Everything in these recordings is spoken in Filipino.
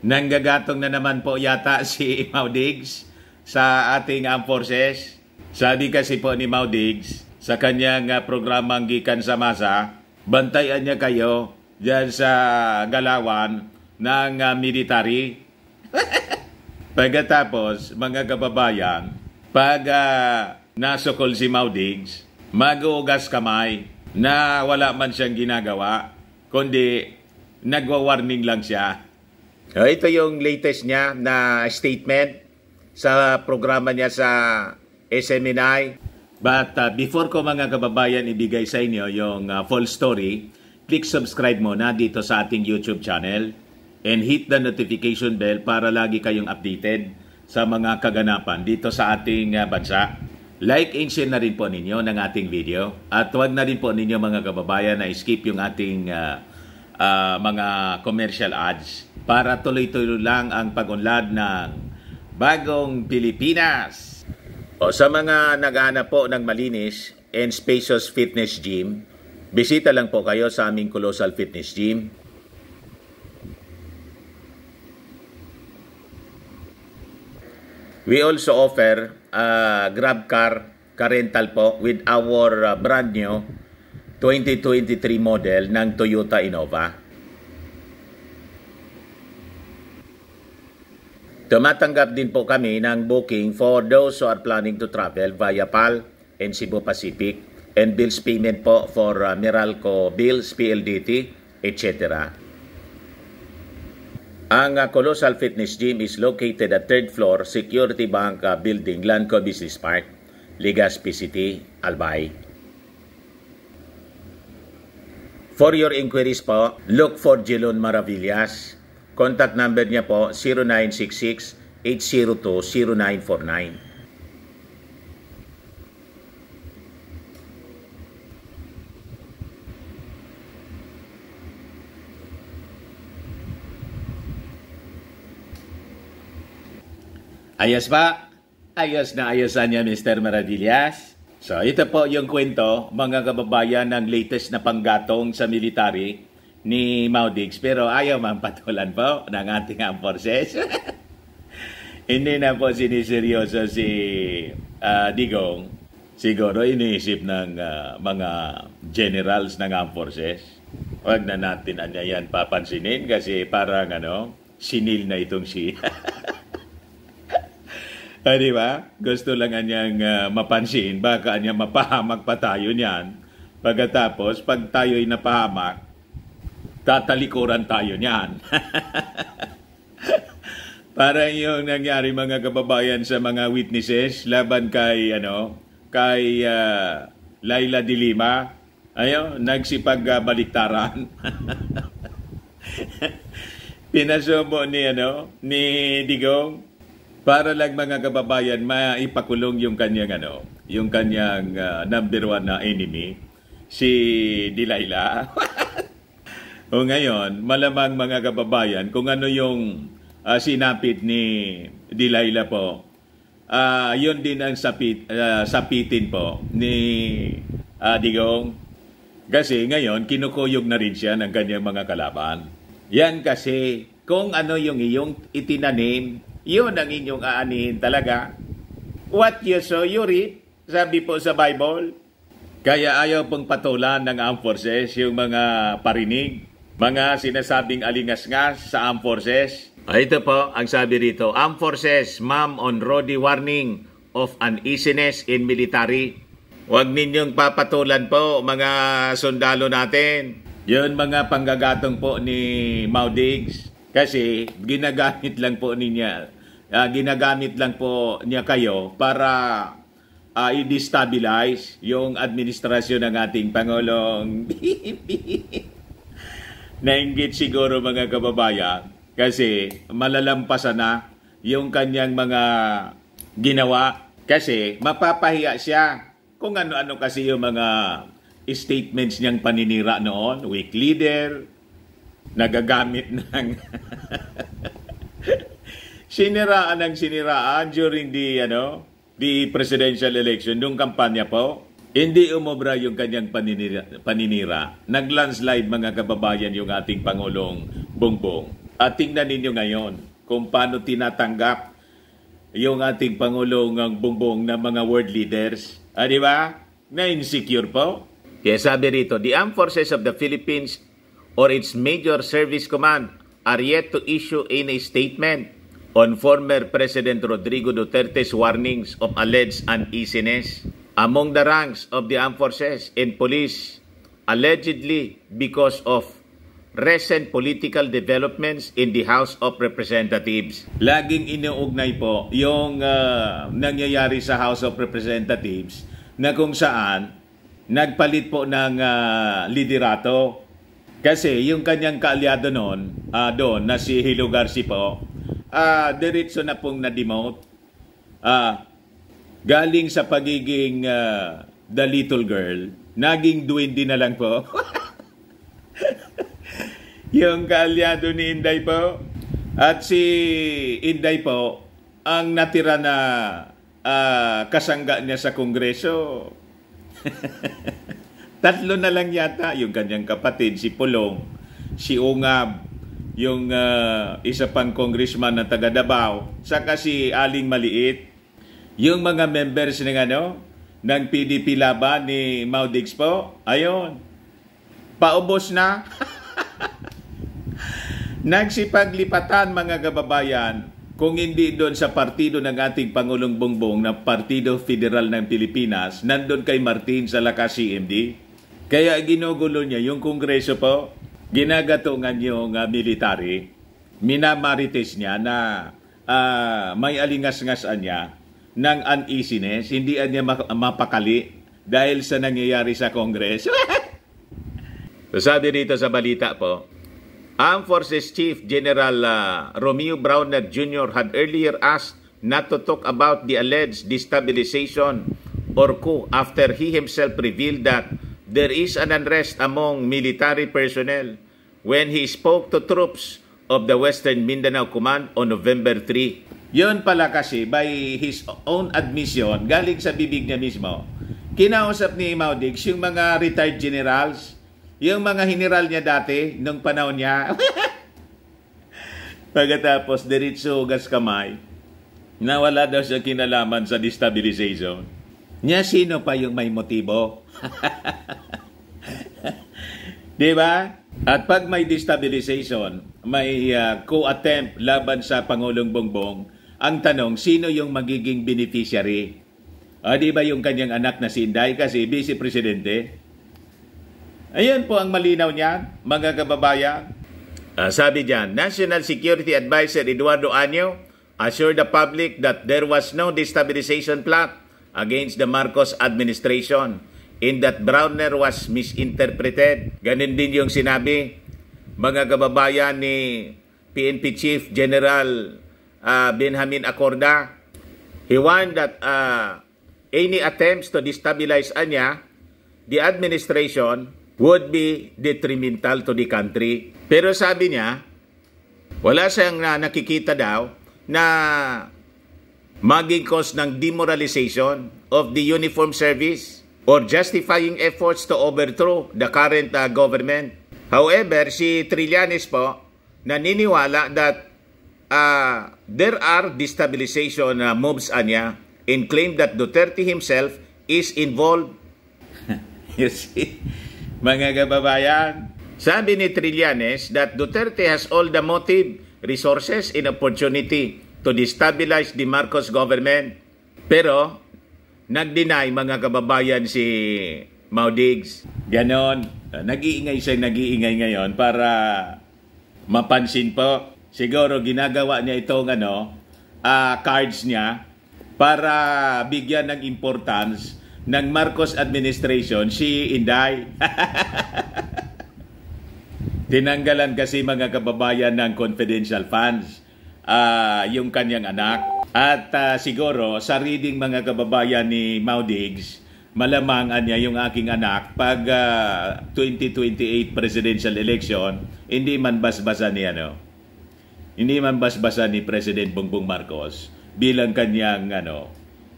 Nanggagatong na naman po yata si Mau Diggs sa ating armed forces. Sabi kasi po ni Mau Diggs sa kanyang ah, programang Gikan sa Masa, bantayan niya kayo dyan sa galawan ng uh, military. Pagkatapos, mga kababayan, pag uh, nasukol si Mau Diggs, mag-uugas kamay na wala man siyang ginagawa, kundi nagwa-warning lang siya. So, ah, ito yung latest niya na statement sa programa niya sa SMNI. But uh, before ko mga kababayan ibigay sa inyo yung uh, full story, click subscribe muna dito sa ating YouTube channel and hit the notification bell para lagi kayong updated sa mga kaganapan dito sa ating uh, bansa. Like and share na rin po ninyo ng ating video at huwag na rin po ninyo mga kababayan na skip yung ating uh, uh, mga commercial ads para tuloy-tuloy lang ang pag-unlad ng bagong Pilipinas. O sa mga naghahanap po ng malinis and spacious fitness gym, bisita lang po kayo sa aming Colossal Fitness Gym. We also offer a grab car, car rental po with our uh, brand new 2023 model ng Toyota Innova. Tumatanggap din po kami ng booking for those who are planning to travel via PAL and Cebu Pacific and bills payment po for uh, Meralco bills, PLDT, etc. Ang uh, Colossal Fitness Gym is located at 3rd floor Security Bank uh, Building, Lanco Business Park, Legazpi City, Albay. For your inquiries po, look for Jelon Maravillas Contact number niya po 0966-802-0949. Ayos ba? Ayos na ayosan niya Mr. Maradillas. So ito po yung kwento mga kababayan ng latest na panggatong sa military ni Maudix pero ayaw man patulan po ng ating forces. Hindi na po siniseryoso si uh, Digong. Siguro iniisip ng uh, mga generals ng armed forces. Huwag na natin anya yan papansinin kasi parang ano, sinil na itong si... ah, di ba? Gusto lang anyang uh, mapansin. Baka anyang mapahamak pa tayo niyan. Pagkatapos, pag tayo'y napahamak, tatalikuran tayo niyan. Para yung nangyari mga kababayan sa mga witnesses laban kay ano kay uh, Laila Dilima ayo nagsipag uh, baliktaran. Pinasubo ni ano ni Digong para lang mga kababayan maipakulong yung kanyang ano, yung kanyang uh, number one na enemy si Delilah. O ngayon, malamang mga kababayan, kung ano yung uh, sinapit ni Dilayla po, uh, yun din ang sapit, uh, sapitin po ni uh, Digong. Kasi ngayon, kinukuyog na rin siya ng kanyang mga kalaban. Yan kasi kung ano yung iyong itinanim, yun ang inyong aanihin talaga. What you sow, you reap, sabi po sa Bible. Kaya ayaw pong patulan ng armed forces yung mga parinig mga sinasabing alingas sa armed forces. Ah, ito po ang sabi rito. Armed forces, ma'am on Roddy warning of uneasiness in military. Huwag ninyong papatulan po mga sundalo natin. Yun mga panggagatong po ni Maudigs. Kasi ginagamit lang po niya, uh, ginagamit lang po niya kayo para uh, i-destabilize yung administrasyon ng ating Pangulong. nainggit siguro mga kababayan kasi malalampasan na yung kanyang mga ginawa kasi mapapahiya siya kung ano-ano kasi yung mga statements niyang paninira noon, weak leader, nagagamit ng siniraan ng siniraan during the ano the presidential election yung kampanya po hindi umobra yung kanyang paninira, paninira. Nag-landslide mga kababayan yung ating Pangulong Bongbong. At tingnan ninyo ngayon kung paano tinatanggap yung ating Pangulong Bongbong na mga world leaders. Ah, di ba? Na-insecure po. Kaya sabi rito, the armed forces of the Philippines or its major service command are yet to issue any statement on former President Rodrigo Duterte's warnings of alleged uneasiness among the ranks of the armed forces and police allegedly because of recent political developments in the House of Representatives. Laging inuugnay po yung uh, nangyayari sa House of Representatives na kung saan nagpalit po ng uh, liderato. Kasi yung kanyang kaalyado noon, uh, doon na si Hilo Garci po, uh, diretso na pong na-demote. Uh, galing sa pagiging uh, the little girl, naging duwindi na lang po. yung kaalyado ni Inday po. At si Inday po, ang natira na uh, kasangga niya sa Kongreso. Tatlo na lang yata yung kanyang kapatid, si Pulong, si Ungab, yung uh, isa pang congressman na taga Davao, saka si Aling Maliit. Yung mga members ng ano, ng PDP laban ni Mau Dixpo, ayun, paubos na. Nagsipaglipatan mga kababayan kung hindi doon sa partido ng ating Pangulong Bongbong na Partido Federal ng Pilipinas, nandun kay Martin sa lakas CMD. Kaya ginugulo niya yung Kongreso po, ginagatungan yung uh, ah, military, minamarites niya na uh, may alingas-ngasan niya ng uneasiness, hindi niya mapakali dahil sa nangyayari sa Kongreso. Kongres. Sabi dito sa balita po, Armed Forces Chief General uh, Romeo Browner Jr. had earlier asked not to talk about the alleged destabilization or coup after he himself revealed that there is an unrest among military personnel when he spoke to troops of the Western Mindanao Command on November 3. Yun pala kasi by his own admission, galing sa bibig niya mismo, kinausap ni Imaw Diggs yung mga retired generals, yung mga general niya dati, nung panahon niya. Pagkatapos, diretso hugas kamay, nawala daw siya kinalaman sa destabilization. Niya sino pa yung may motibo? Di ba? At pag may destabilization, may uh, co-attempt laban sa Pangulong Bongbong, ang tanong, sino yung magiging beneficiary? O, ah, di ba yung kanyang anak na si Inday kasi vice presidente? Ayan po ang malinaw niyan, mga kababayan. Uh, sabi diyan, National Security Advisor Eduardo Anyo assured the public that there was no destabilization plot against the Marcos administration in that Browner was misinterpreted. Ganin din yung sinabi mga kababayan ni PNP Chief General uh, Benjamin Acorda. He warned that uh, any attempts to destabilize Anya, the administration, would be detrimental to the country. Pero sabi niya, wala siyang na nakikita daw na maging cause ng demoralization of the uniform service or justifying efforts to overthrow the current uh, government. However, si Trillanes po naniniwala that uh, there are destabilization uh, moves anya and claim that Duterte himself is involved. you see, mga kababayan, sabi ni Trillanes that Duterte has all the motive, resources, and opportunity to destabilize the Marcos government. Pero, nag-deny mga kababayan si Maudigs. Ganon. Nag-iingay siya, nag-iingay ngayon para mapansin po siguro ginagawa niya itong ano, uh, cards niya para bigyan ng importance ng Marcos administration si Inday. Tinanggalan kasi mga kababayan ng confidential funds uh, yung kanyang anak. At uh, siguro sa reading mga kababayan ni Maudigs, malamang niya yung aking anak pag uh, 2028 presidential election, hindi man basbasan niya no hindi man basbasan ni President Bongbong Marcos bilang kanyang ano,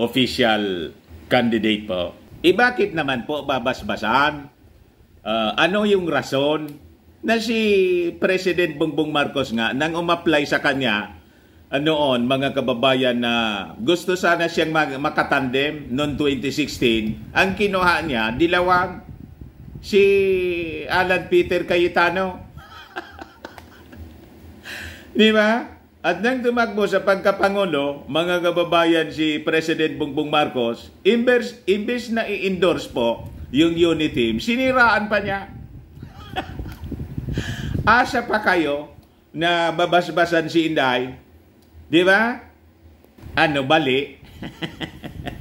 official candidate po. E bakit naman po babasbasan? Uh, ah, ano yung rason na si President Bongbong Marcos nga nang umapply sa kanya uh, noon mga kababayan na gusto sana siyang mag- makatandem noong 2016 ang kinuha niya dilawang si Alan Peter Cayetano Di ba? At nang tumakbo sa pagkapangulo, mga kababayan si President Bongbong Marcos, imbes, imbes na i-endorse po yung unit team, siniraan pa niya. Asa pa kayo na babasbasan si Inday? Di ba? Ano bali?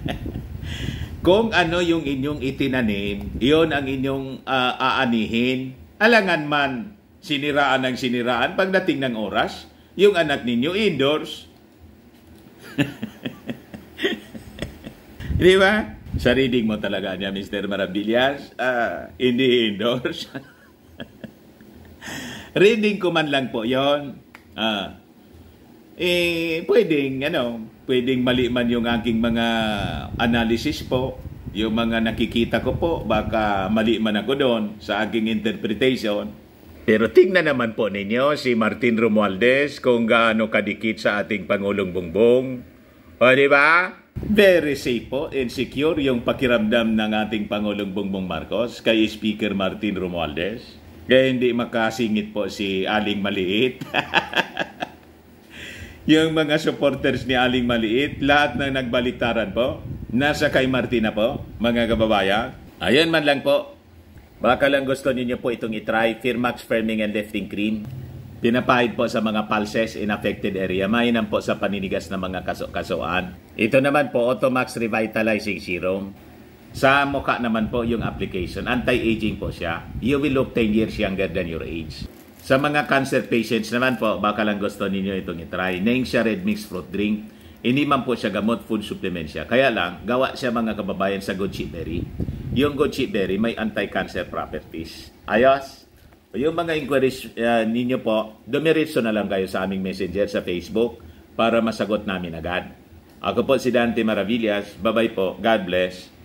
Kung ano yung inyong itinanim, iyon ang inyong uh, aanihin. Alangan man siniraan ng siniraan pagdating ng oras, yung anak ninyo indoors. Di ba? Sa reading mo talaga niya, Mr. Marabillas, uh, ah, hindi indoors. reading ko man lang po yon. Ah, eh, pwedeng, ano, pwedeng mali man yung aking mga analysis po, yung mga nakikita ko po, baka mali man ako doon sa aking interpretation. Pero tingnan naman po ninyo si Martin Romualdez kung gaano kadikit sa ating Pangulong Bongbong. O di ba? Very safe po and secure yung pakiramdam ng ating Pangulong Bongbong Marcos kay Speaker Martin Romualdez. Kaya hindi makasingit po si Aling Maliit. yung mga supporters ni Aling Maliit, lahat na nagbaliktaran po, nasa kay Martin na po, mga kababayan. Ayan man lang po, Baka lang gusto ninyo po itong itry, Firmax Firming and Lifting Cream. Pinapahid po sa mga pulses in affected area. Mahinan po sa paninigas ng mga kaso kasoan Ito naman po, Automax Revitalizing Serum. Sa mukha naman po yung application. Anti-aging po siya. You will look 10 years younger than your age. Sa mga cancer patients naman po, baka lang gusto ninyo itong itry. Nengsha Red Mix Fruit Drink. Hindi man po siya gamot, food supplement siya. Kaya lang, gawa siya mga kababayan sa goji berry. Yung goji berry may anti-cancer properties. Ayos? Yung mga inquiries uh, ninyo po, dumiritso na lang kayo sa aming messenger sa Facebook para masagot namin agad. Ako po si Dante Maravillas. Bye-bye po. God bless.